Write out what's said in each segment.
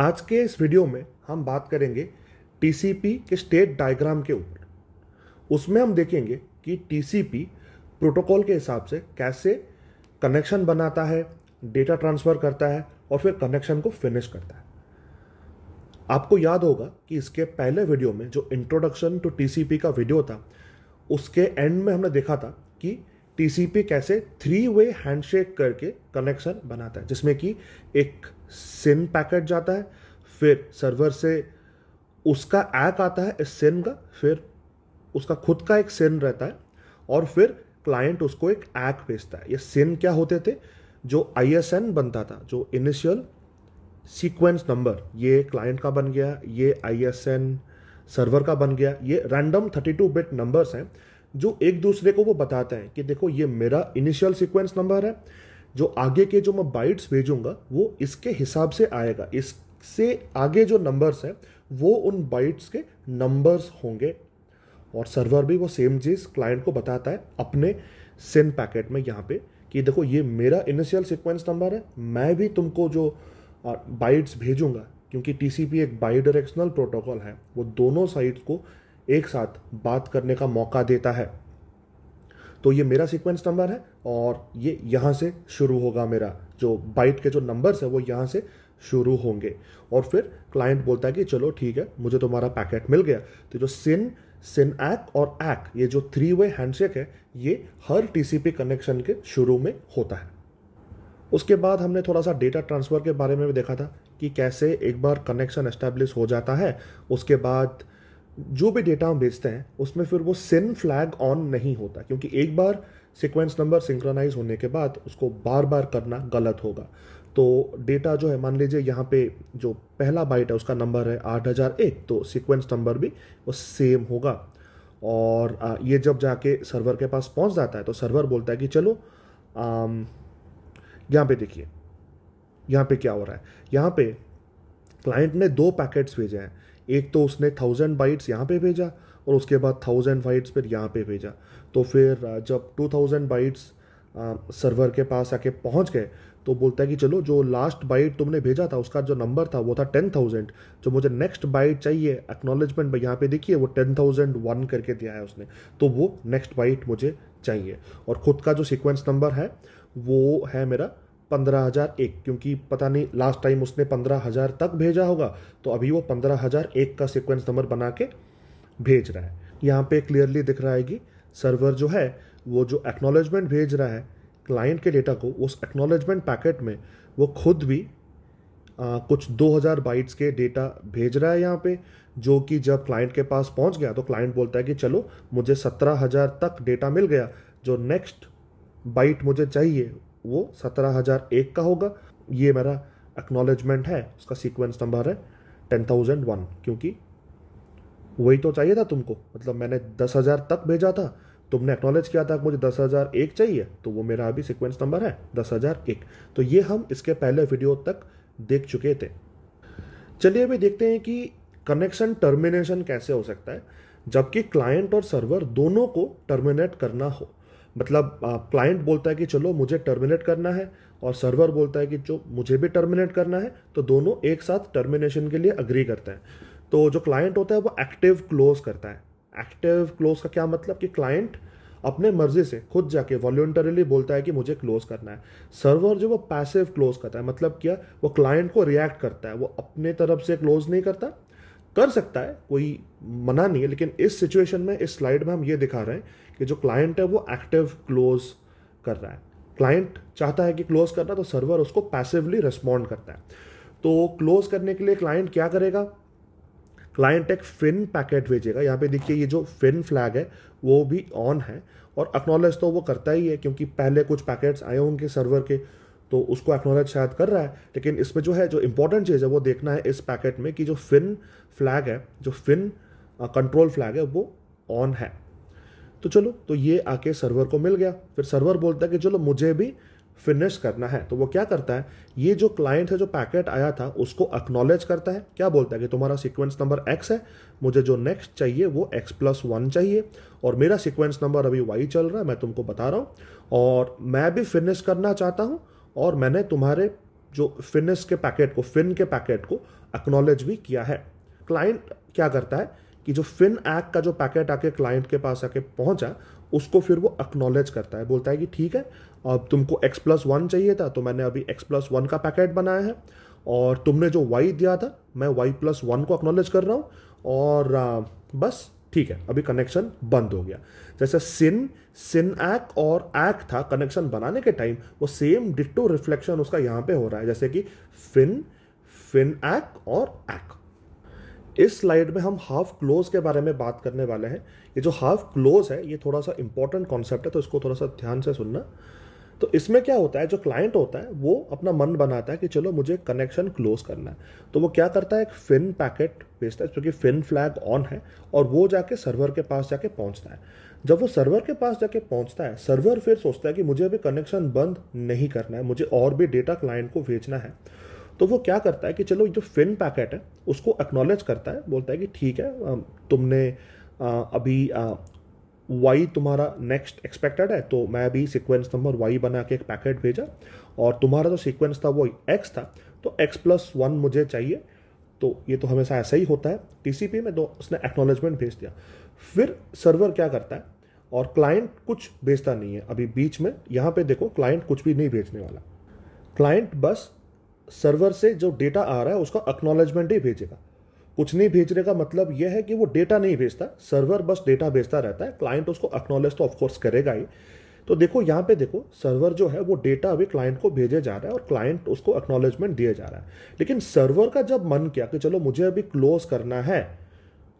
आज के इस वीडियो में हम बात करेंगे टीसीपी के स्टेट डायग्राम के ऊपर उसमें हम देखेंगे कि टीसीपी प्रोटोकॉल के हिसाब से कैसे कनेक्शन बनाता है डेटा ट्रांसफ़र करता है और फिर कनेक्शन को फिनिश करता है आपको याद होगा कि इसके पहले वीडियो में जो इंट्रोडक्शन टू टीसीपी का वीडियो था उसके एंड में हमने देखा था कि टीसीपी कैसे थ्री वे हैंडशेक करके कनेक्शन बनाता है जिसमें कि एक सिम पैकेट जाता है फिर सर्वर से उसका ऐप आता है इस सिम का फिर उसका खुद का एक सिम रहता है और फिर क्लाइंट उसको एक ऐप भेजता है ये सिम क्या होते थे जो आई बनता था जो इनिशियल सीक्वेंस नंबर ये क्लाइंट का बन गया ये आई सर्वर का बन गया ये रैंडम 32 बिट नंबर्स हैं जो एक दूसरे को वो बताता है कि देखो ये मेरा इनिशियल सीक्वेंस नंबर है जो आगे के जो मैं बाइट्स भेजूंगा वो इसके हिसाब से आएगा इससे आगे जो नंबर्स हैं वो उन बाइट्स के नंबर्स होंगे और सर्वर भी वो सेम चीज़ क्लाइंट को बताता है अपने सिन पैकेट में यहाँ पे कि देखो ये मेरा इनिशियल सीक्वेंस नंबर है मैं भी तुमको जो बाइट्स भेजूंगा क्योंकि टीसीपी एक बाई डायरेक्शनल प्रोटोकॉल है वो दोनों साइड्स को एक साथ बात करने का मौका देता है तो ये मेरा सीक्वेंस नंबर है और ये यहाँ से शुरू होगा मेरा जो बाइट के जो नंबर्स है वो यहाँ से शुरू होंगे और फिर क्लाइंट बोलता है कि चलो ठीक है मुझे तुम्हारा पैकेट मिल गया तो जो सिन सिन एक और एक ये जो थ्री वे हैंडशेक है ये हर टीसीपी कनेक्शन के शुरू में होता है उसके बाद हमने थोड़ा सा डेटा ट्रांसफ़र के बारे में भी देखा था कि कैसे एक बार कनेक्शन एस्टेब्लिश हो जाता है उसके बाद जो भी डेटा हम भेजते हैं उसमें फिर वो सिन फ्लैग ऑन नहीं होता क्योंकि एक बार सीक्वेंस नंबर सिंक्रोनाइज होने के बाद उसको बार बार करना गलत होगा तो डेटा जो है मान लीजिए यहाँ पे जो पहला बाइट है उसका नंबर है आठ हज़ार एक तो सीक्वेंस नंबर भी वो सेम होगा और ये जब जाके सर्वर के पास पहुँच जाता है तो सर्वर बोलता है कि चलो यहाँ पे देखिए यहाँ पे क्या हो रहा है यहाँ पे क्लाइंट ने दो पैकेट्स भेजे हैं एक तो उसने थाउजेंड बाइट्स यहाँ पे भेजा और उसके बाद थाउजेंड बाइट्स फिर यहाँ पे भेजा तो फिर जब टू थाउजेंड बाइट्स सर्वर के पास आके पहुँच गए तो बोलता है कि चलो जो लास्ट बाइट तुमने भेजा था उसका जो नंबर था वो था टेन थाउजेंड जो मुझे नेक्स्ट बाइट चाहिए एक्नोलेजमेंट यहाँ पे देखिए वो टेन थाउजेंड वन करके दिया है उसने तो वो नेक्स्ट बाइट मुझे चाहिए और ख़ुद का जो सिक्वेंस नंबर है वो है मेरा पंद्रह हज़ार एक क्योंकि पता नहीं लास्ट टाइम उसने पंद्रह हज़ार तक भेजा होगा तो अभी वो पंद्रह हज़ार एक का सिक्वेंस नंबर बना के भेज रहा है यहाँ पे क्लियरली दिख रहा है कि सर्वर जो है वो जो एक्नोलॉजमेंट भेज रहा है क्लाइंट के डेटा को उस एक्नोलॉजमेंट पैकेट में वो खुद भी आ, कुछ 2000 बाइट्स के डेटा भेज रहा है यहाँ पे जो कि जब क्लाइंट के पास पहुँच गया तो क्लाइंट बोलता है कि चलो मुझे 17000 तक डेटा मिल गया जो नेक्स्ट बाइट मुझे चाहिए वो सत्रह हजार एक का होगा ये मेरा एक्नोलेजमेंट है उसका सीक्वेंस नंबर है टेन थाउजेंड वन क्योंकि वही तो चाहिए था तुमको मतलब मैंने दस हजार तक भेजा था तुमने एक्नोलेज किया था कि मुझे एक चाहिए तो वो मेरा अभी सिक्वेंस नंबर है दस हजार एक तो ये हम इसके पहले वीडियो तक देख चुके थे चलिए अभी देखते हैं कि कनेक्शन टर्मिनेशन कैसे हो सकता है जबकि क्लाइंट और सर्वर दोनों को टर्मिनेट करना हो मतलब क्लाइंट बोलता है कि चलो मुझे टर्मिनेट करना है और सर्वर बोलता है कि जो मुझे भी टर्मिनेट करना है तो दोनों एक साथ टर्मिनेशन के लिए अग्री करते हैं तो जो क्लाइंट होता है वो एक्टिव क्लोज करता है एक्टिव क्लोज का क्या मतलब कि क्लाइंट अपने मर्जी से खुद जाके वॉल्टरली बोलता है कि मुझे क्लोज करना है सर्वर जो वो पैसिव क्लोज करता है मतलब क्या वो क्लाइंट को रिएक्ट करता है वो अपने तरफ से क्लोज नहीं करता कर सकता है कोई मना नहीं है लेकिन इस सिचुएशन में इस स्लाइड में हम ये दिखा रहे हैं कि जो क्लाइंट है वो एक्टिव क्लोज कर रहा है क्लाइंट चाहता है कि क्लोज करना तो सर्वर उसको पैसिवली रिस्पॉन्ड करता है तो क्लोज करने के लिए क्लाइंट क्या करेगा क्लाइंट एक फिन पैकेट भेजेगा यहाँ पे देखिए ये जो फिन फ्लैग है वो भी ऑन है और अक्नोलेज तो वो करता ही है क्योंकि पहले कुछ पैकेट्स आए होंगे सर्वर के तो उसको एक्नोलेज शायद कर रहा है लेकिन इसमें जो है जो इंपॉर्टेंट चीज़ है वो देखना है इस पैकेट में कि जो फिन फ्लैग है जो फिन कंट्रोल फ्लैग है वो ऑन है तो चलो तो ये आके सर्वर को मिल गया फिर सर्वर बोलता है कि चलो मुझे भी फिनिश करना है तो वो क्या करता है ये जो क्लाइंट है जो पैकेट आया था उसको अक्नॉलेज करता है क्या बोलता है कि तुम्हारा सीक्वेंस नंबर एक्स है मुझे जो नेक्स्ट चाहिए वो एक्स प्लस वन चाहिए और मेरा सीक्वेंस नंबर अभी वाई चल रहा है मैं तुमको बता रहा हूँ और मैं भी फिनिश करना चाहता हूँ और मैंने तुम्हारे जो फिनिस के पैकेट को फिन के पैकेट को एक्नॉलेज भी किया है क्लाइंट क्या करता है कि जो फिन एक का जो पैकेट आके क्लाइंट के पास आके पहुंचा उसको फिर वो अक्नॉलेज करता है बोलता है कि ठीक है अब तुमको एक्स प्लस वन चाहिए था तो मैंने अभी एक्स प्लस वन का पैकेट बनाया है और तुमने जो वाई दिया था मैं वाई प्लस वन को अक्नॉलेज कर रहा हूँ और बस ठीक है अभी कनेक्शन बंद हो गया जैसे सिन सिन एक और एक था कनेक्शन बनाने के टाइम वो सेम डिटो रिफ्लेक्शन उसका यहां पे हो रहा है जैसे कि फिन फिन एक और एक इस स्लाइड में हम हाफ क्लोज के बारे में बात करने वाले हैं ये जो हाफ क्लोज है ये थोड़ा सा इंपॉर्टेंट कॉन्सेप्ट है तो इसको थोड़ा सा ध्यान से सुनना तो इसमें क्या होता है जो क्लाइंट होता है वो अपना मन बनाता है कि चलो मुझे कनेक्शन क्लोज करना है तो वो क्या करता है एक फिन पैकेट भेजता है क्योंकि फिन फ्लैग ऑन है और वो जाके सर्वर के पास जाके पहुंचता है जब वो सर्वर के पास जाके पहुंचता है सर्वर फिर सोचता है कि मुझे अभी कनेक्शन बंद नहीं करना है मुझे और भी डेटा क्लाइंट को भेजना है तो वो क्या करता है कि चलो जो फिन पैकेट है उसको एक्नॉलेज करता है बोलता है कि ठीक है तुमने अभी वाई तुम्हारा नेक्स्ट एक्सपेक्टेड है तो मैं भी सिक्वेंस नंबर वाई बना के एक पैकेट भेजा और तुम्हारा जो सिक्वेंस था वो एक्स था तो एक्स प्लस वन मुझे चाहिए तो ये तो हमेशा ऐसा ही होता है टीसीपी में तो उसने एक्नोलेजमेंट भेज दिया फिर सर्वर क्या करता है और क्लाइंट कुछ भेजता नहीं है अभी बीच में यहाँ पे देखो क्लाइंट कुछ भी नहीं भेजने वाला क्लाइंट बस सर्वर से जो डेटा आ रहा है उसका एक्नोलेजमेंट ही भेजेगा कुछ नहीं भेजने का मतलब यह है कि वो डेटा नहीं भेजता सर्वर बस डेटा भेजता रहता है क्लाइंट उसको अक्नोलेज तो ऑफकोर्स करेगा ही तो देखो यहाँ पे देखो सर्वर जो है वो डेटा अभी क्लाइंट को भेजे जा रहा है और क्लाइंट उसको एक्नोलेजमेंट दिए जा रहा है लेकिन सर्वर का जब मन किया कि चलो मुझे अभी क्लोज करना है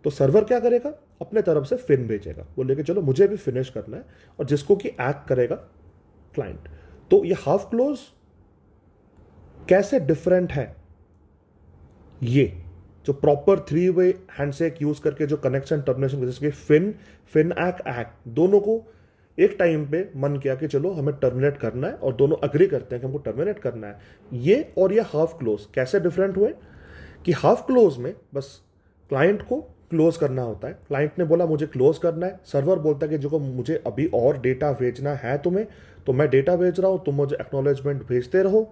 तो सर्वर क्या करेगा अपने तरफ से फिन भेजेगा वो लेके चलो मुझे भी फिनिश करना है और जिसको कि एक्ट करेगा क्लाइंट तो ये हाफ क्लोज कैसे डिफरेंट है ये जो proper three way handshake use करके जो कनेक्शन टर्मिनेशन जैसे कि फिन फिन एक एक दोनों को एक टाइम पे मन किया कि चलो हमें टर्मिनेट करना है और दोनों अग्री करते हैं कि हमको टर्मिनेट करना है ये और ये हाफ क्लोज कैसे डिफरेंट हुए कि हाफ क्लोज में बस क्लाइंट को क्लोज करना होता है क्लाइंट ने बोला मुझे क्लोज करना है सर्वर बोलता है कि जो मुझे अभी और डेटा भेजना है तुम्हें तो मैं डेटा भेज रहा हूं तुम मुझे एक्नोलेजमेंट भेजते रहो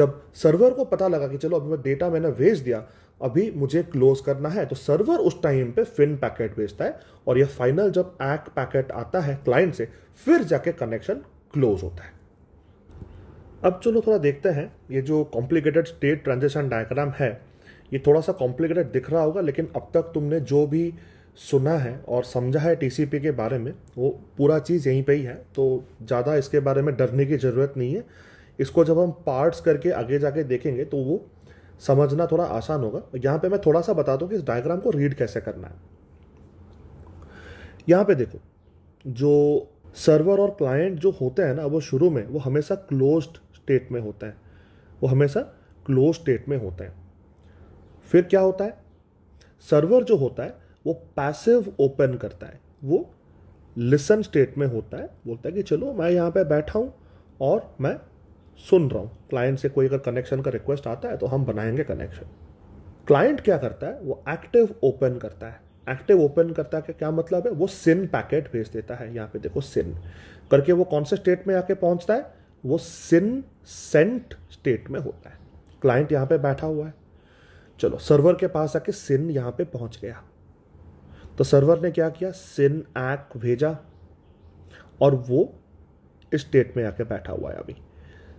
जब सर्वर को पता लगा कि चलो अभी मैं डेटा मैंने भेज दिया अभी मुझे क्लोज करना है तो सर्वर उस टाइम पे फिन पैकेट भेजता है और यह फाइनल जब एक पैकेट आता है क्लाइंट से फिर जाके कनेक्शन क्लोज होता है अब चलो थोड़ा देखते हैं ये जो कॉम्प्लिकेटेड स्टेट ट्रांजेक्शन डायग्राम है ये थोड़ा सा कॉम्प्लिकेटेड दिख रहा होगा लेकिन अब तक तुमने जो भी सुना है और समझा है टीसीपी के बारे में वो पूरा चीज़ यहीं पे ही है तो ज़्यादा इसके बारे में डरने की ज़रूरत नहीं है इसको जब हम पार्ट्स करके आगे जाके देखेंगे तो वो समझना थोड़ा आसान होगा यहाँ पे मैं थोड़ा सा बता दूँ कि इस डायग्राम को रीड कैसे करना है यहाँ पे देखो जो सर्वर और क्लाइंट जो होते हैं ना वो शुरू में वो हमेशा क्लोज स्टेट में होता है वो हमेशा क्लोज स्टेट में होते हैं फिर क्या होता है सर्वर जो होता है वो पैसिव ओपन करता है वो लिसन स्टेट में होता है बोलता है कि चलो मैं यहाँ पे बैठा हूँ और मैं सुन रहा हूँ क्लाइंट से कोई अगर कनेक्शन का रिक्वेस्ट आता है तो हम बनाएंगे कनेक्शन क्लाइंट क्या करता है वो एक्टिव ओपन करता है एक्टिव ओपन करता है क्या मतलब है वो सिन पैकेट भेज देता है यहाँ पे देखो सिन करके वो कौन से स्टेट में आके पहुँचता है वो सिन सेंट स्टेट में होता है क्लाइंट यहाँ पे बैठा हुआ है चलो सर्वर के पास आके सिन यहाँ पे पहुँच गया तो सर्वर ने क्या किया सिन एक्ट भेजा और वो स्टेट में आके बैठा हुआ है अभी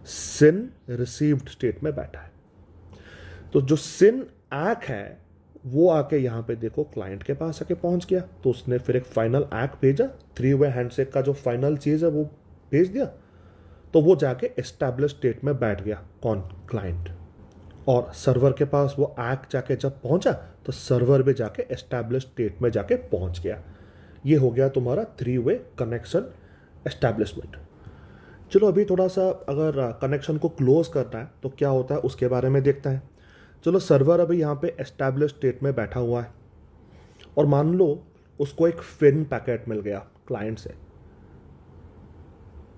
सिन रिसीव्ड स्टेट में बैठा है तो जो सिन एक है वो आके यहां पे देखो क्लाइंट के पास आके पहुंच गया तो उसने फिर एक फाइनल एक्ट भेजा थ्री वे हैंडशेक का जो फाइनल चीज़ है वो भेज दिया तो वो जाके एस्टेब्लिश स्टेट में बैठ गया कौन क्लाइंट और सर्वर के पास वो एक जाके जब पहुंचा तो सर्वर भी जाके एस्टेब्लिश स्टेट में जाके पहुंच गया ये हो गया तुम्हारा थ्री वे कनेक्शन एस्टेब्लिशमेंट चलो अभी थोड़ा सा अगर कनेक्शन को क्लोज करना है तो क्या होता है उसके बारे में देखते हैं चलो सर्वर अभी यहाँ पे एस्टैब्लिश स्टेट में बैठा हुआ है और मान लो उसको एक फिन पैकेट मिल गया क्लाइंट से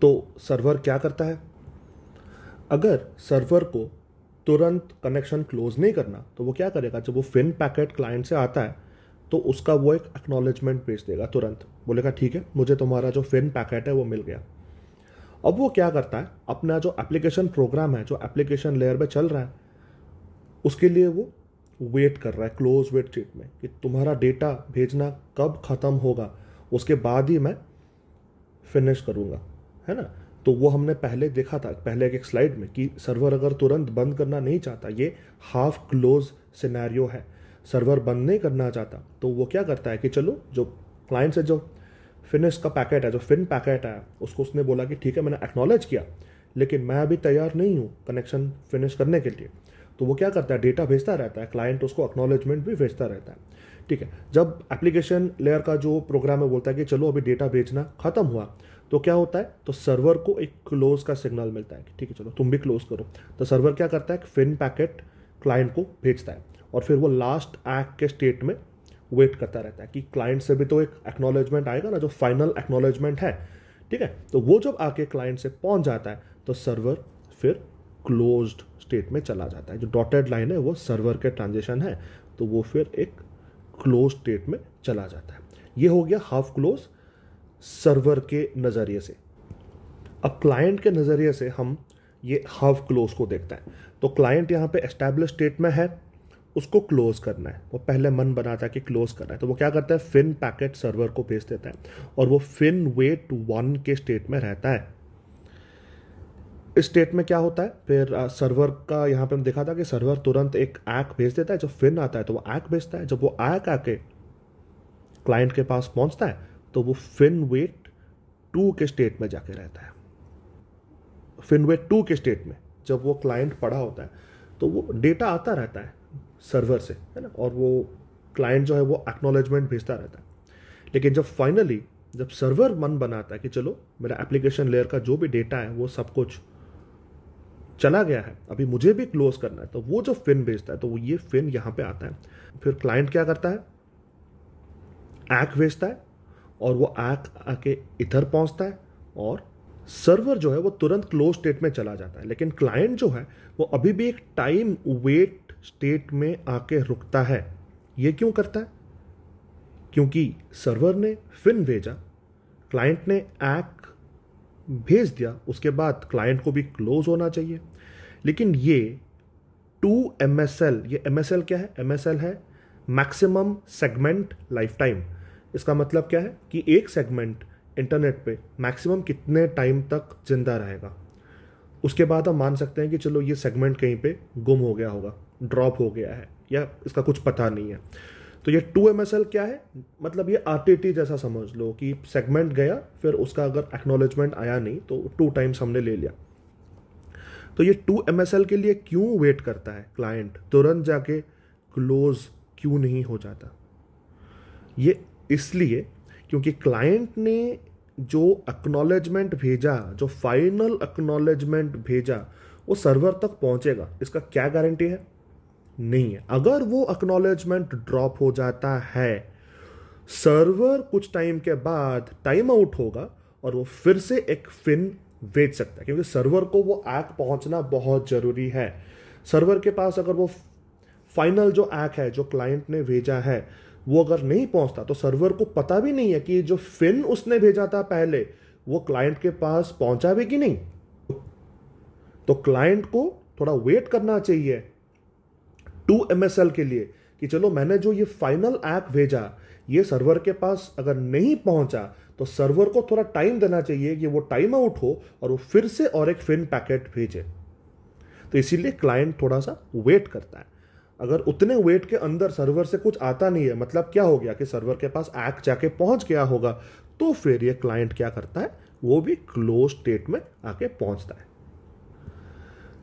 तो सर्वर क्या करता है अगर सर्वर को तुरंत कनेक्शन क्लोज नहीं करना तो वो क्या करेगा जब वो फिन पैकेट क्लाइंट से आता है तो उसका वो एक एक्नॉलेजमेंट भेज देगा तुरंत बोलेगा ठीक है मुझे तुम्हारा जो फिन पैकेट है वो मिल गया अब वो क्या करता है अपना जो एप्लीकेशन प्रोग्राम है जो एप्लीकेशन लेयर पे चल रहा है उसके लिए वो वेट कर रहा है क्लोज वेट चीट में कि तुम्हारा डेटा भेजना कब ख़त्म होगा उसके बाद ही मैं फिनिश करूँगा है ना तो वो हमने पहले देखा था पहले एक स्लाइड में कि सर्वर अगर तुरंत बंद करना नहीं चाहता ये हाफ क्लोज सिनेरियो है सर्वर बंद नहीं करना चाहता तो वो क्या करता है कि चलो जो क्लाइंट से जो फिनिश का पैकेट है जो फिन पैकेट है उसको उसने बोला कि ठीक है मैंने एक्नॉलेज किया लेकिन मैं अभी तैयार नहीं हूँ कनेक्शन फिनिश करने के लिए तो वो क्या करता है डेटा भेजता रहता है क्लाइंट उसको एक्नॉलेजमेंट भी भेजता रहता है ठीक है जब एप्लीकेशन लेयर का जो प्रोग्राम है बोलता है कि चलो अभी डेटा भेजना खत्म हुआ तो क्या होता है तो सर्वर को एक क्लोज का सिग्नल मिलता है ठीक है चलो तुम भी क्लोज करो तो सर्वर क्या करता है फिन पैकेट क्लाइंट को भेजता है और फिर वो लास्ट एक्ट के स्टेट में वेट करता रहता है कि क्लाइंट से भी तो एक एक्नोलेजमेंट आएगा ना जो फाइनल एक्नोलेजमेंट है ठीक है तो वो जब आके क्लाइंट से पहुंच जाता है तो सर्वर फिर क्लोज स्टेट में चला जाता है जो डॉटेड लाइन है वो सर्वर के ट्रांजेक्शन है तो वो फिर एक क्लोज स्टेट में चला जाता है ये हो गया हाफ क्लोज सर्वर के नज़रिए से अब क्लाइंट के नज़रिए से हम ये हाफ क्लोज को देखते हैं तो क्लाइंट यहाँ पे एस्टैब्लिश स्टेट में है उसको क्लोज करना है वो पहले मन बनाता है कि क्लोज करना है तो वो क्या करता है फिन पैकेट सर्वर को भेज देता है और वो फिन वेट वन के स्टेट में रहता है इस स्टेट में क्या होता है फिर आ, सर्वर का यहाँ पे हम देखा था कि सर्वर तुरंत एक ऐक भेज देता है जब फिन आता है तो वो ऐक भेजता है जब वो ऐक आके क्लाइंट के पास पहुँचता है तो वो फिन वेट टू के स्टेट में जाके रहता है फिन वेट टू के स्टेट में जब वो क्लाइंट पड़ा होता है तो वो डेटा आता रहता है सर्वर से है ना और वो क्लाइंट जो है वो एक्नोलेजमेंट भेजता रहता है लेकिन जब फाइनली जब सर्वर मन बनाता है कि चलो मेरा एप्लीकेशन लेयर का जो भी डेटा है वो सब कुछ चला गया है अभी मुझे भी क्लोज करना है तो वो जो फिन भेजता है तो वो ये फिन यहाँ पे आता है फिर क्लाइंट क्या करता है एक भेजता है और वो एक आके इधर पहुँचता है और सर्वर जो है वो तुरंत क्लोज स्टेट में चला जाता है लेकिन क्लाइंट जो है वो अभी भी एक टाइम वेट स्टेट में आके रुकता है ये क्यों करता है क्योंकि सर्वर ने फिन भेजा क्लाइंट ने एक भेज दिया उसके बाद क्लाइंट को भी क्लोज होना चाहिए लेकिन ये टू एम एस एल ये एम एस एल क्या है एम एस एल है मैक्सिमम सेगमेंट लाइफ टाइम इसका मतलब क्या है कि एक सेगमेंट इंटरनेट पे मैक्सिमम कितने टाइम तक जिंदा रहेगा उसके बाद हम मान सकते हैं कि चलो ये सेगमेंट कहीं पे गुम हो गया होगा ड्रॉप हो गया है या इसका कुछ पता नहीं है तो ये टू एम क्या है मतलब ये आर जैसा समझ लो कि सेगमेंट गया फिर उसका अगर एक्नोलेजमेंट आया नहीं तो टू टाइम्स हमने ले लिया तो ये टू एम के लिए क्यों वेट करता है क्लाइंट तुरंत जाके क्लोज क्यों नहीं हो जाता ये इसलिए क्योंकि क्लाइंट ने जो एक्नोलेजमेंट भेजा जो फाइनल एक्नोलेजमेंट भेजा वो सर्वर तक पहुंचेगा इसका क्या गारंटी है नहीं है अगर वो अक्नोलेजमेंट ड्रॉप हो जाता है सर्वर कुछ टाइम के बाद टाइम आउट होगा और वो फिर से एक फिन भेज सकता है क्योंकि सर्वर को वो ऐक पहुंचना बहुत ज़रूरी है सर्वर के पास अगर वो फाइनल जो ऐक है जो क्लाइंट ने भेजा है वो अगर नहीं पहुंचता तो सर्वर को पता भी नहीं है कि जो फिन उसने भेजा था पहले वो क्लाइंट के पास पहुंचा भी कि नहीं तो क्लाइंट को थोड़ा वेट करना चाहिए टू एम के लिए कि चलो मैंने जो ये फाइनल ऐप भेजा ये सर्वर के पास अगर नहीं पहुंचा तो सर्वर को थोड़ा टाइम देना चाहिए कि वो टाइम आउट हो और वो फिर से और एक फिन पैकेट भेजे तो इसीलिए क्लाइंट थोड़ा सा वेट करता है अगर उतने वेट के अंदर सर्वर से कुछ आता नहीं है मतलब क्या हो गया कि सर्वर के पास ऐप जाके पहुंच गया होगा तो फिर ये क्लाइंट क्या करता है वो भी क्लोज स्टेट में आके पहुंचता है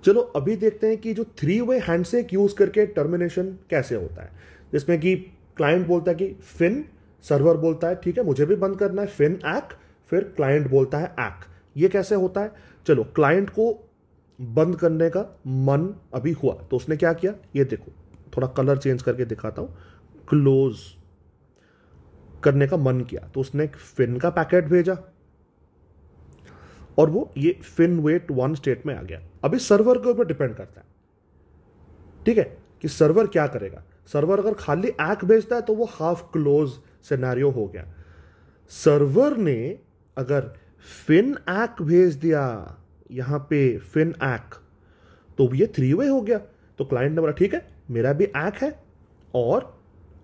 चलो अभी देखते हैं कि जो थ्री वे हैंडशेक यूज करके टर्मिनेशन कैसे होता है जिसमें कि क्लाइंट बोलता है कि फिन सर्वर बोलता है ठीक है मुझे भी बंद करना है फिन एक फिर क्लाइंट बोलता है एक ये कैसे होता है चलो क्लाइंट को बंद करने का मन अभी हुआ तो उसने क्या किया ये देखो थोड़ा कलर चेंज करके दिखाता हूं क्लोज करने का मन किया तो उसने फिन का पैकेट भेजा और वो ये फिन वेट वन स्टेट में आ गया अब इस सर्वर के ऊपर डिपेंड करता है ठीक है कि सर्वर क्या करेगा सर्वर अगर खाली आंख भेजता है तो वो हाफ क्लोज सिनेरियो हो गया सर्वर ने अगर फिन आंख भेज दिया यहां पे फिन आंख तो ये थ्री वे हो गया तो क्लाइंट ने बोला ठीक है मेरा भी एक है और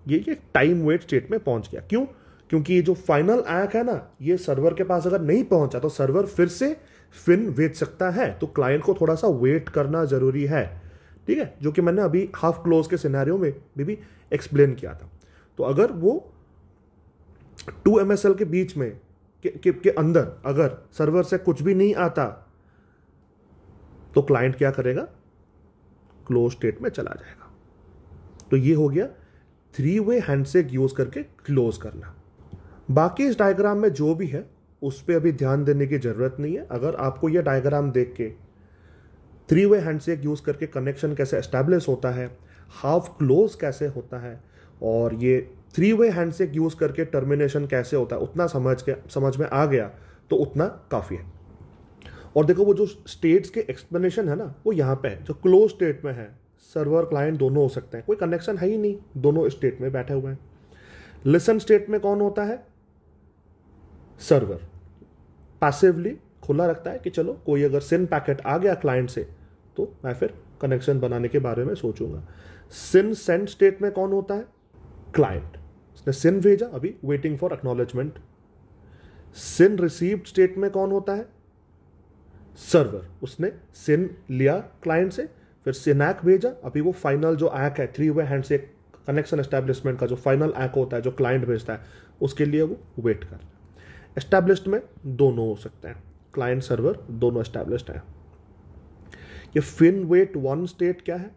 ये ये टाइम वेट स्टेट में पहुंच गया क्यों क्योंकि ये जो फाइनल आंख है ना ये सर्वर के पास अगर नहीं पहुंचा तो सर्वर फिर से फिन बेच सकता है तो क्लाइंट को थोड़ा सा वेट करना ज़रूरी है ठीक है जो कि मैंने अभी हाफ क्लोज के सिनेरियो में भी, भी एक्सप्लेन किया था तो अगर वो टू एम के बीच में के, के, के अंदर अगर सर्वर से कुछ भी नहीं आता तो क्लाइंट क्या करेगा क्लोज स्टेट में चला जाएगा तो ये हो गया थ्री वे हैंडसेक यूज करके क्लोज करना बाकी इस डायग्राम में जो भी है उस पर अभी ध्यान देने की ज़रूरत नहीं है अगर आपको यह डायग्राम देख के थ्री वे हैंडशेक यूज़ करके कनेक्शन कैसे एस्टैब्लिश होता है हाफ क्लोज कैसे होता है और ये थ्री वे हैंडशेक यूज़ करके टर्मिनेशन कैसे होता है उतना समझ के समझ में आ गया तो उतना काफ़ी है और देखो वो जो स्टेट्स के एक्सप्लेनेशन है ना वो यहाँ पे है जो क्लोज स्टेट में है सर्वर क्लाइंट दोनों हो सकते हैं कोई कनेक्शन है ही नहीं दोनों स्टेट में बैठे हुए हैं लिसन स्टेट में कौन होता है सर्वर पैसिवली खुला रखता है कि चलो कोई अगर सिन पैकेट आ गया क्लाइंट से तो मैं फिर कनेक्शन बनाने के बारे में सोचूंगा सिन सेंड स्टेट में कौन होता है क्लाइंट उसने सिन भेजा अभी waiting for acknowledgement SYN received state में कौन होता है सर्वर उसने सिन लिया क्लाइंट से फिर एक भेजा अभी वो फाइनल जो एक है थ्री वे हैंड से कनेक्शन एस्टेब्लिशमेंट का जो फाइनल एक होता है जो क्लाइंट भेजता है उसके लिए वो वेट कर रहा है एस्टैब्लिश्ड में दोनों हो सकते हैं क्लाइंट सर्वर दोनों एस्टैब्लिश्ड हैं ये फिन वेट वन स्टेट क्या है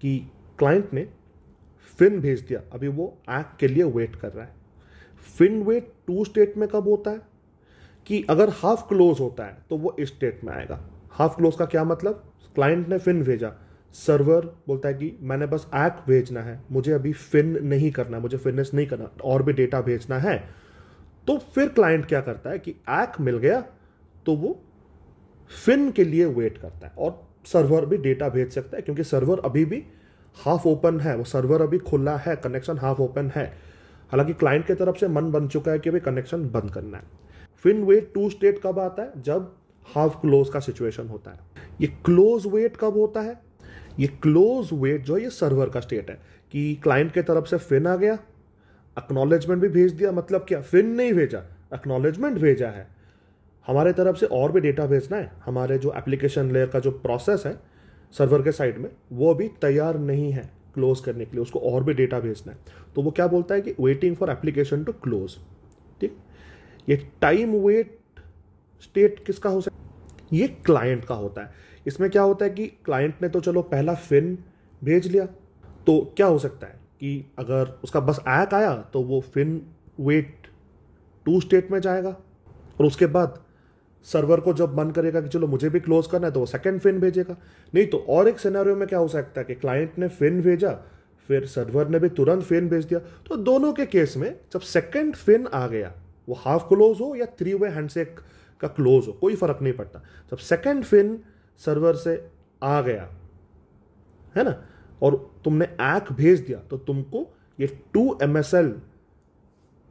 कि क्लाइंट ने फिन भेज दिया अभी वो एक्ट के लिए वेट कर रहा है फिन वेट टू स्टेट में कब होता है कि अगर हाफ क्लोज होता है तो वो इस स्टेट में आएगा हाफ क्लोज का क्या मतलब क्लाइंट ने फिन भेजा सर्वर बोलता है कि मैंने बस एक्ट भेजना है मुझे अभी फिन नहीं करना है मुझे फिनिश नहीं करना और भी डेटा भेजना है तो फिर क्लाइंट क्या करता है कि एक मिल गया तो वो फिन के लिए वेट करता है और सर्वर भी डेटा भेज सकता है क्योंकि सर्वर अभी भी हाफ ओपन है वो सर्वर अभी खुला है कनेक्शन हाफ ओपन है हालांकि क्लाइंट की तरफ से मन बन चुका है कि भाई कनेक्शन बंद करना है फिन वेट टू स्टेट कब आता है जब हाफ क्लोज का सिचुएशन होता है ये क्लोज वेट कब होता है ये क्लोज वेट जो है ये सर्वर का स्टेट है कि क्लाइंट के तरफ से फिन आ गया एक्नॉलेजमेंट भी भेज दिया मतलब क्या फिन नहीं भेजा एक्नॉलेजमेंट भेजा है हमारे तरफ से और भी डेटा भेजना है हमारे जो एप्लीकेशन लेयर का जो प्रोसेस है सर्वर के साइड में वो भी तैयार नहीं है क्लोज करने के लिए उसको और भी डेटा भेजना है तो वो क्या बोलता है कि waiting for application to close ठीक ये टाइम वेट स्टेट किसका हो सकता है ये क्लाइंट का होता है इसमें क्या होता है कि क्लाइंट ने तो चलो पहला फिन भेज लिया तो क्या हो सकता है कि अगर उसका बस ऐक आया तो वो फिन वेट टू स्टेट में जाएगा और उसके बाद सर्वर को जब मन करेगा कि चलो मुझे भी क्लोज करना है तो वो सेकेंड फिन भेजेगा नहीं तो और एक सिनेरियो में क्या हो सकता है कि क्लाइंट ने फिन भेजा फिर सर्वर ने भी तुरंत फिन भेज दिया तो दोनों के केस में जब सेकेंड फिन आ गया वो हाफ क्लोज हो या थ्री वे हैंडशेक का क्लोज हो कोई फर्क नहीं पड़ता जब सेकेंड फिन सर्वर से आ गया है ना और तुमने एक भेज दिया तो तुमको ये two M S L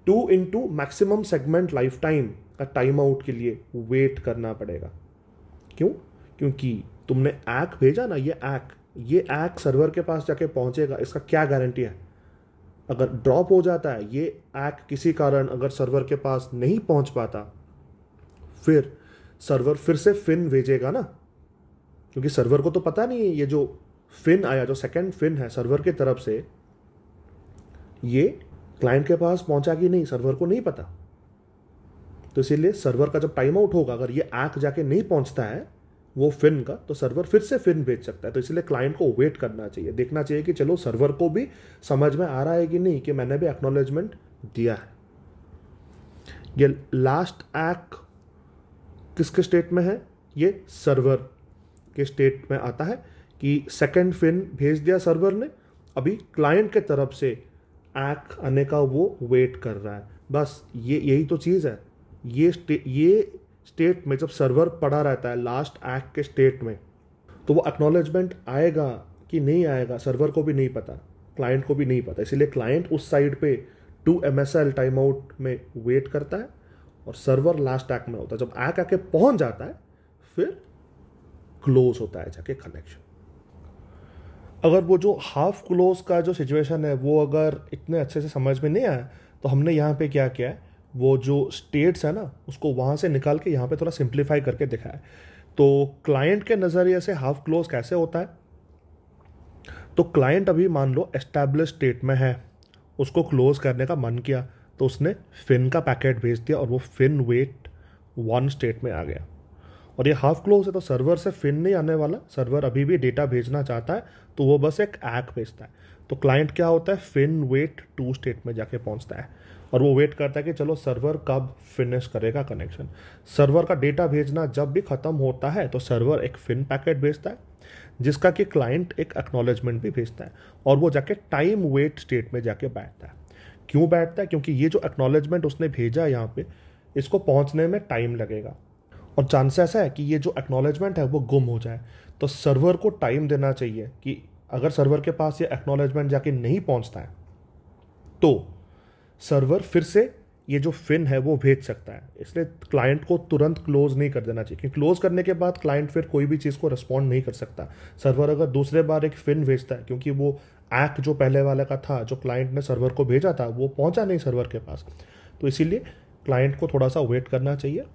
two into maximum segment life time का टाइम आउट के लिए वेट करना पड़ेगा क्यों क्योंकि तुमने एक भेजा ना ये एक ये एक सर्वर के पास जाके पहुंचेगा इसका क्या गारंटी है अगर ड्रॉप हो जाता है ये एक किसी कारण अगर सर्वर के पास नहीं पहुंच पाता फिर सर्वर फिर से फिन भेजेगा ना क्योंकि सर्वर को तो पता नहीं है ये जो फिन आया जो सेकेंड फिन है सर्वर के तरफ से ये क्लाइंट के पास पहुंचा कि नहीं सर्वर को नहीं पता तो इसीलिए सर्वर का जब टाइम आउट होगा अगर ये आंख जाके नहीं पहुंचता है वो फिन का तो सर्वर फिर से फिन भेज सकता है तो इसलिए क्लाइंट को वेट करना चाहिए देखना चाहिए कि चलो सर्वर को भी समझ में आ रहा है कि नहीं कि मैंने भी एक्नोलेजमेंट दिया है ये लास्ट एक्ट किसके स्टेट में है ये सर्वर के स्टेट में आता है कि सेकंड फिन भेज दिया सर्वर ने अभी क्लाइंट के तरफ से एक आने का वो वेट कर रहा है बस ये यही तो चीज़ है ये स्टे, ये स्टेट में जब सर्वर पड़ा रहता है लास्ट एक्ट के स्टेट में तो वो एक्नोलेजमेंट आएगा कि नहीं आएगा सर्वर को भी नहीं पता क्लाइंट को भी नहीं पता इसीलिए क्लाइंट उस साइड पे two M S L time out में वेट करता है और सर्वर लास्ट एक्ट में होता है जब ऐक आके पहुंच जाता है फिर क्लोज होता है जाके कनेक्शन अगर वो जो हाफ क्लोज का जो सिचुएशन है वो अगर इतने अच्छे से समझ में नहीं आया तो हमने यहाँ पे क्या किया है वो जो स्टेट्स है ना उसको वहाँ से निकाल के यहाँ पे थोड़ा सिंप्लीफाई करके दिखाया तो क्लाइंट के नज़रिए से हाफ क्लोज कैसे होता है तो क्लाइंट अभी मान लो एस्टैब्लिश स्टेट में है उसको क्लोज करने का मन किया तो उसने फिन का पैकेट भेज दिया और वो फिन वेट वन स्टेट में आ गया और ये हाफ क्लोज है तो सर्वर से फिन नहीं आने वाला सर्वर अभी भी डेटा भेजना चाहता है तो वो बस एक ऐक भेजता है तो क्लाइंट क्या होता है फिन वेट टू स्टेट में जाके पहुंचता है और वो वेट करता है कि चलो सर्वर कब फिनिश करेगा कनेक्शन सर्वर का डेटा भेजना जब भी ख़त्म होता है तो सर्वर एक फिन पैकेट भेजता है जिसका कि क्लाइंट एक एक्नोलेजमेंट भी भेजता है और वो जाके टाइम वेट स्टेट में जाके बैठता है क्यों बैठता है क्योंकि ये जो एक्नोलेजमेंट उसने भेजा है यहाँ पे इसको पहुँचने में टाइम लगेगा और चांस ऐसा है कि ये जो एक्नॉलेजमेंट है वो गुम हो जाए तो सर्वर को टाइम देना चाहिए कि अगर सर्वर के पास ये एक्नॉलेजमेंट जाके नहीं पहुंचता है तो सर्वर फिर से ये जो फिन है वो भेज सकता है इसलिए क्लाइंट को तुरंत क्लोज नहीं कर देना चाहिए क्योंकि क्लोज करने के बाद क्लाइंट फिर कोई भी चीज़ को रिस्पॉन्ड नहीं कर सकता सर्वर अगर दूसरे बार एक फिन भेजता है क्योंकि वो एक्ट जो पहले वाले का था जो क्लाइंट ने सर्वर को भेजा था वो पहुंचा नहीं सर्वर के पास तो इसीलिए क्लाइंट को थोड़ा सा वेट करना चाहिए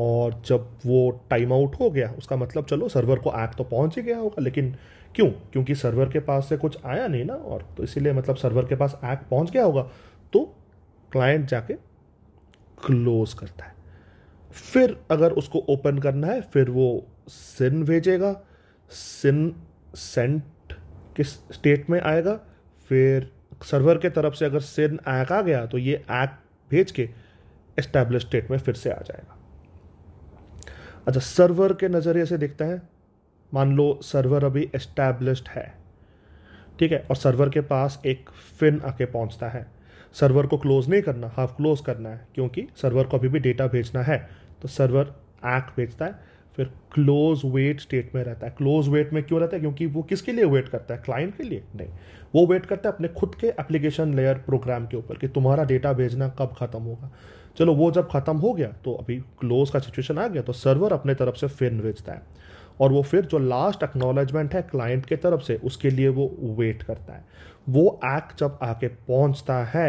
और जब वो टाइम आउट हो गया उसका मतलब चलो सर्वर को ऐप तो पहुंच ही गया होगा लेकिन क्यों क्योंकि सर्वर के पास से कुछ आया नहीं ना और तो इसीलिए मतलब सर्वर के पास ऐप पहुंच गया होगा तो क्लाइंट जाके क्लोज करता है फिर अगर उसको ओपन करना है फिर वो सिन भेजेगा सिन सेंट किस स्टेट में आएगा फिर सर्वर के तरफ से अगर सिन ऐक आ गया तो ये ऐक भेज के इस्टेब्लिश स्टेट में फिर से आ जाएगा अच्छा सर्वर के नज़रिए से देखते हैं मान लो सर्वर अभी एस्टैब्लिश्ड है ठीक है और सर्वर के पास एक फिन आके पहुंचता है सर्वर को क्लोज नहीं करना हाफ क्लोज करना है क्योंकि सर्वर को अभी भी डेटा भेजना है तो सर्वर एक भेजता है फिर क्लोज वेट स्टेट में रहता है क्लोज वेट में क्यों रहता है क्योंकि वो किसके लिए वेट करता है क्लाइंट के लिए नहीं वो वेट करता है अपने खुद के एप्लीकेशन लेयर प्रोग्राम के ऊपर कि तुम्हारा डेटा भेजना कब खत्म होगा चलो वो जब ख़त्म हो गया तो अभी क्लोज का सिचुएशन आ गया तो सर्वर अपने तरफ से फिर भेजता है और वो फिर जो लास्ट एक्नोलॉजमेंट है क्लाइंट के तरफ से उसके लिए वो वेट करता है वो एक्ट जब आके पहुंचता है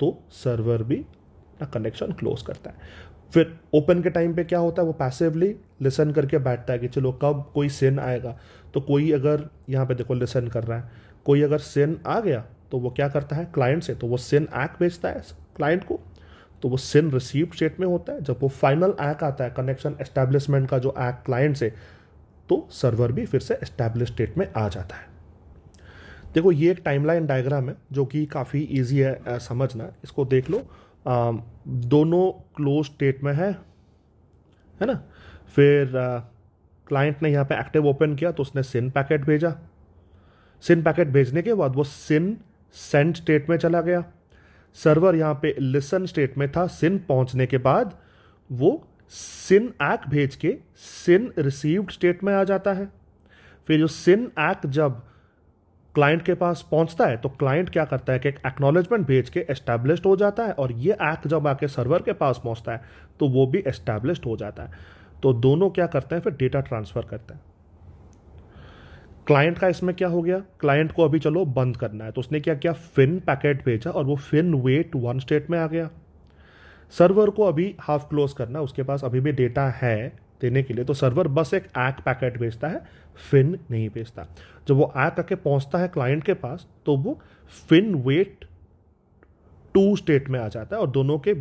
तो सर्वर भी अपना कनेक्शन क्लोज करता है फिर ओपन के टाइम पे क्या होता है वो पैसिवली लिसन करके बैठता है कि चलो कब कोई सिन आएगा तो कोई अगर यहाँ पे देखो लिसन कर रहा है कोई अगर सिन आ गया तो वो क्या करता है क्लाइंट से तो वो सिन एक्ट भेजता है क्लाइंट को तो वो सिन रिसीव स्टेट में होता है जब वो फाइनल एक्ट आता है कनेक्शन एस्टैब्लिशमेंट का जो एक्ट क्लाइंट से तो सर्वर भी फिर से एस्टैब्लिश स्टेट में आ जाता है देखो ये एक टाइमलाइन डायग्राम है जो कि काफ़ी इजी है आ, समझना इसको देख लो आ, दोनों क्लोज स्टेट में है है ना फिर क्लाइंट ने यहाँ पे एक्टिव ओपन किया तो उसने सिन पैकेट भेजा सिन पैकेट भेजने के बाद वो सिन सेंड स्टेट में चला गया सर्वर यहाँ पे लिसन स्टेट में था सिन पहुंचने के बाद वो सिन एक भेज के सिन रिसीव्ड स्टेट में आ जाता है फिर जो सिन एक जब क्लाइंट के पास पहुंचता है तो क्लाइंट क्या करता है कि एक भेज के एस्टैब्लिश्ड हो जाता है और ये एक जब आके सर्वर के पास पहुंचता है तो वो भी एस्टैब्लिश हो जाता है तो दोनों क्या करते हैं फिर डेटा ट्रांसफ़र करते हैं क्लाइंट का इसमें क्या हो गया क्लाइंट को अभी चलो बंद करना है तो उसने क्या किया फिन पैकेट भेजा और वो फिन वेट वन स्टेट में आ गया सर्वर को अभी हाफ क्लोज करना उसके पास अभी भी डेटा है देने के लिए तो सर्वर बस एक ऐक पैकेट भेजता है फिन नहीं भेजता जब वो ऐक करके पहुंचता है क्लाइंट के पास तो वो फिन वेट टू स्टेट में आ जाता है और दोनों के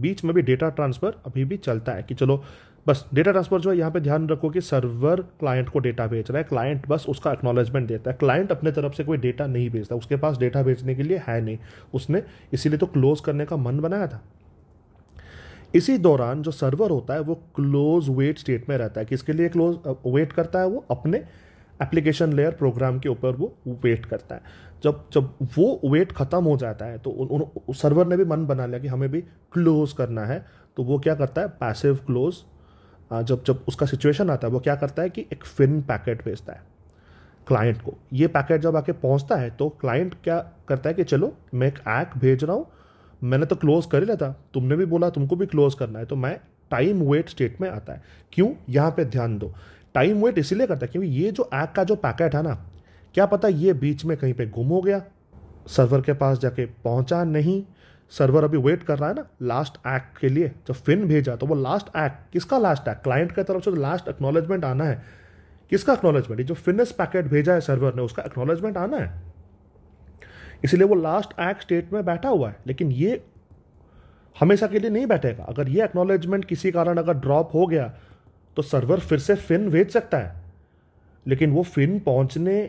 बीच में भी डेटा ट्रांसफ़र अभी भी चलता है कि चलो बस डेटा ट्रांसफर जो है यहाँ पे ध्यान रखो कि सर्वर क्लाइंट को डेटा भेज रहा है क्लाइंट बस उसका एक्नॉलेजमेंट देता है क्लाइंट अपने तरफ से कोई डेटा नहीं भेजता उसके पास डेटा भेजने के लिए है नहीं उसने इसीलिए तो क्लोज करने का मन बनाया था इसी दौरान जो सर्वर होता है वो क्लोज वेट स्टेट में रहता है किसके लिए क्लोज वेट करता है वो अपने एप्लीकेशन लेयर प्रोग्राम के ऊपर वो वेट करता है जब जब वो वेट ख़त्म हो जाता है तो उन, उन सर्वर ने भी मन बना लिया कि हमें भी क्लोज करना है तो वो क्या करता है पैसिव क्लोज जब जब उसका सिचुएशन आता है वो क्या करता है कि एक फिन पैकेट भेजता है क्लाइंट को ये पैकेट जब आके पहुंचता है तो क्लाइंट क्या करता है कि चलो मैं एक ऐक भेज रहा हूँ मैंने तो क्लोज कर ही लिया था तुमने भी बोला तुमको भी क्लोज करना है तो मैं टाइम वेट स्टेट में आता है क्यों यहाँ पे ध्यान दो टाइम वेट इसीलिए करता है क्योंकि ये जो ऐक का जो पैकेट है ना क्या पता ये बीच में कहीं पे गुम हो गया सर्वर के पास जाके पहुंचा नहीं सर्वर अभी वेट कर रहा है ना लास्ट एक्ट के लिए जब फिन भेजा तो वो लास्ट एक्ट किसका लास्ट एक्ट क्लाइंट की तरफ से लास्ट तो एक्नोलेजमेंट आना है किसका एक्नोलेजमेंट जो फिनस पैकेट भेजा है सर्वर ने उसका एक्नोलेजमेंट आना है इसलिए वो लास्ट एक्ट स्टेट में बैठा हुआ है लेकिन ये हमेशा के लिए नहीं बैठेगा अगर ये एक्नोलेजमेंट किसी कारण अगर ड्रॉप हो गया तो सर्वर फिर से फिन भेज सकता है लेकिन वो फिन पहुंचने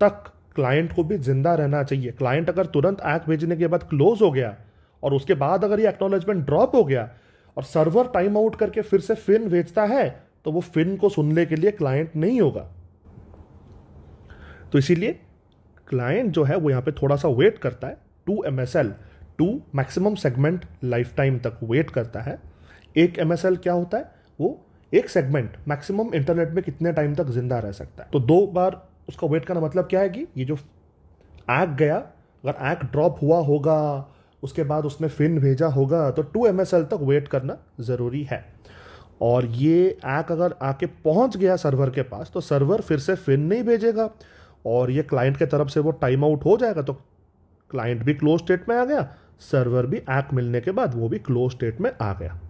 तक क्लाइंट को भी जिंदा रहना चाहिए क्लाइंट अगर तुरंत एक्ट भेजने के बाद क्लोज हो गया और उसके बाद अगर ये एक्नोलेजमेंट ड्रॉप हो गया और सर्वर टाइम आउट करके फिर से फिन भेजता है तो वो फिन को सुनने के लिए क्लाइंट नहीं होगा तो इसीलिए क्लाइंट जो है वो यहाँ पे थोड़ा सा वेट करता है two M S L two maximum segment life time तक वेट करता है एक एम एस एल क्या होता है वो एक सेगमेंट मैक्सिमम इंटरनेट में कितने टाइम तक जिंदा रह सकता है तो दो बार उसका वेट करना मतलब क्या है कि ये जो एक्ट गया अगर एक्ट ड्रॉप हुआ होगा उसके बाद उसने फिन भेजा होगा तो टू एम तक वेट करना ज़रूरी है और ये ऐक अगर आके पहुंच गया सर्वर के पास तो सर्वर फिर से फिन नहीं भेजेगा और ये क्लाइंट के तरफ से वो टाइम आउट हो जाएगा तो क्लाइंट भी क्लोज स्टेट में आ गया सर्वर भी ऐक मिलने के बाद वो भी क्लोज स्टेट में आ गया